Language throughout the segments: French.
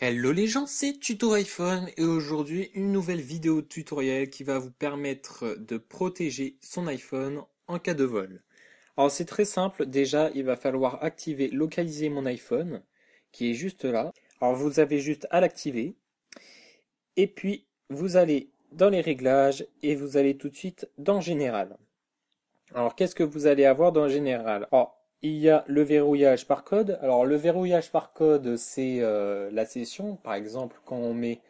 Hello les gens, c'est Tuto iPhone et aujourd'hui une nouvelle vidéo tutoriel qui va vous permettre de protéger son iPhone en cas de vol. Alors c'est très simple, déjà il va falloir activer localiser mon iPhone qui est juste là. Alors vous avez juste à l'activer et puis vous allez dans les réglages et vous allez tout de suite dans général. Alors qu'est-ce que vous allez avoir dans général il y a le verrouillage par code. Alors le verrouillage par code, c'est euh, la session. Par exemple, quand on met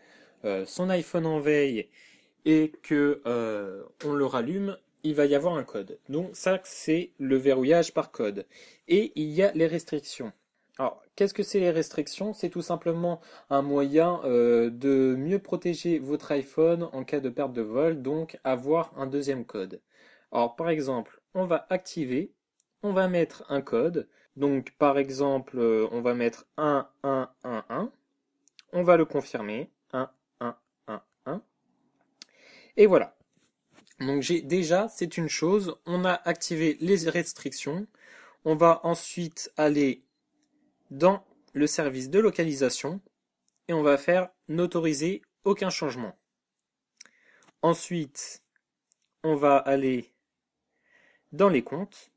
euh, son iPhone en veille et que euh, on le rallume, il va y avoir un code. Donc ça, c'est le verrouillage par code. Et il y a les restrictions. Alors, qu'est-ce que c'est les restrictions C'est tout simplement un moyen de mieux protéger votre iPhone en cas de perte de vol, donc avoir un deuxième code. Alors, par exemple, on va activer on va mettre un code. Donc par exemple, euh, on va mettre 1, 1, 1, 1. On va le confirmer. 1, 1, 1, 1. Et voilà. Donc j'ai déjà, c'est une chose, on a activé les restrictions. On va ensuite aller dans le service de localisation et on va faire n'autoriser aucun changement. Ensuite, on va aller dans les comptes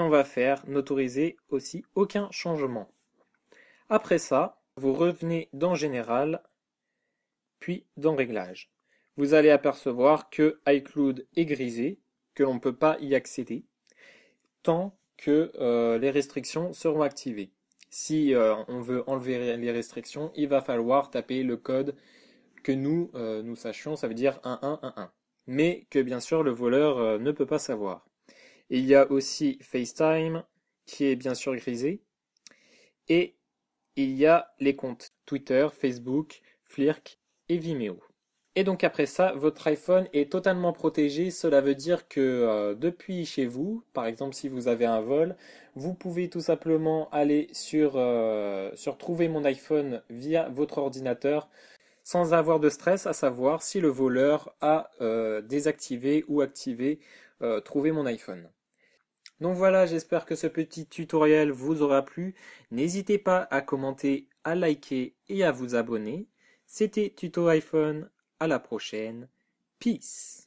on va faire n'autoriser aussi aucun changement. Après ça, vous revenez dans Général, puis dans Réglages. Vous allez apercevoir que iCloud est grisé, que l'on ne peut pas y accéder, tant que euh, les restrictions seront activées. Si euh, on veut enlever les restrictions, il va falloir taper le code que nous, euh, nous sachions, ça veut dire 1111. Mais que bien sûr le voleur ne peut pas savoir. Il y a aussi FaceTime, qui est bien sûr grisé. Et il y a les comptes Twitter, Facebook, Flirk et Vimeo. Et donc après ça, votre iPhone est totalement protégé. Cela veut dire que euh, depuis chez vous, par exemple si vous avez un vol, vous pouvez tout simplement aller sur, euh, sur trouver mon iPhone via votre ordinateur sans avoir de stress à savoir si le voleur a euh, désactivé ou activé trouver mon iPhone. Donc voilà, j'espère que ce petit tutoriel vous aura plu. N'hésitez pas à commenter, à liker et à vous abonner. C'était Tuto iPhone, à la prochaine. Peace